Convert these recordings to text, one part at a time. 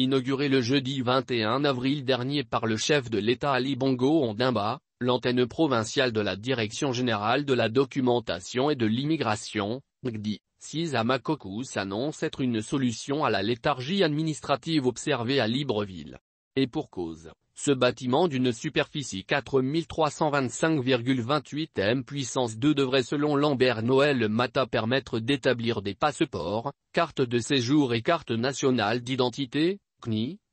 Inauguré le jeudi 21 avril dernier par le chef de l'État Ali Bongo Ondimba, l'antenne provinciale de la Direction Générale de la Documentation et de l'Immigration, GDI, Sisamakoku s'annonce être une solution à la léthargie administrative observée à Libreville. Et pour cause, ce bâtiment d'une superficie 4325,28 m puissance 2 devrait selon Lambert Noël Mata permettre d'établir des passeports, cartes de séjour et cartes nationales d'identité,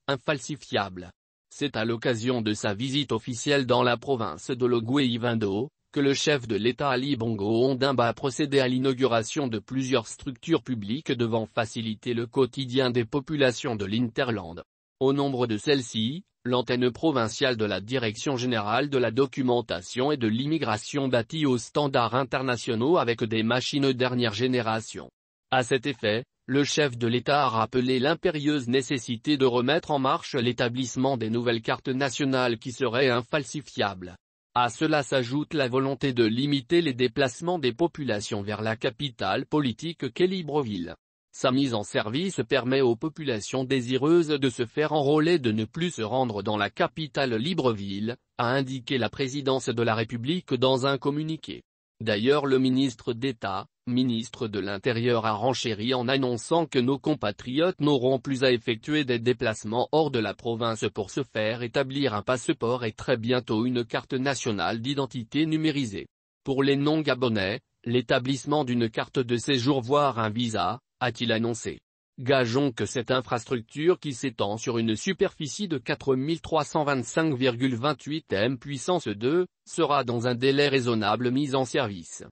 infalsifiable. C'est à l'occasion de sa visite officielle dans la province de logué ivindo que le chef de l'État Ali Bongo Ondimba a procédé à l'inauguration de plusieurs structures publiques devant faciliter le quotidien des populations de l'Interland. Au nombre de celles-ci, l'antenne provinciale de la Direction Générale de la Documentation et de l'Immigration bâtie aux standards internationaux avec des machines dernière génération. À cet effet, le chef de l'État a rappelé l'impérieuse nécessité de remettre en marche l'établissement des nouvelles cartes nationales qui seraient infalsifiables. À cela s'ajoute la volonté de limiter les déplacements des populations vers la capitale politique qu'est Libreville. Sa mise en service permet aux populations désireuses de se faire enrôler de ne plus se rendre dans la capitale Libreville, a indiqué la présidence de la République dans un communiqué. D'ailleurs le ministre d'État, ministre de l'Intérieur a renchéri en annonçant que nos compatriotes n'auront plus à effectuer des déplacements hors de la province pour se faire établir un passeport et très bientôt une carte nationale d'identité numérisée. Pour les non-gabonais, l'établissement d'une carte de séjour voire un visa, a-t-il annoncé. Gageons que cette infrastructure qui s'étend sur une superficie de 4325,28 m puissance 2, sera dans un délai raisonnable mise en service.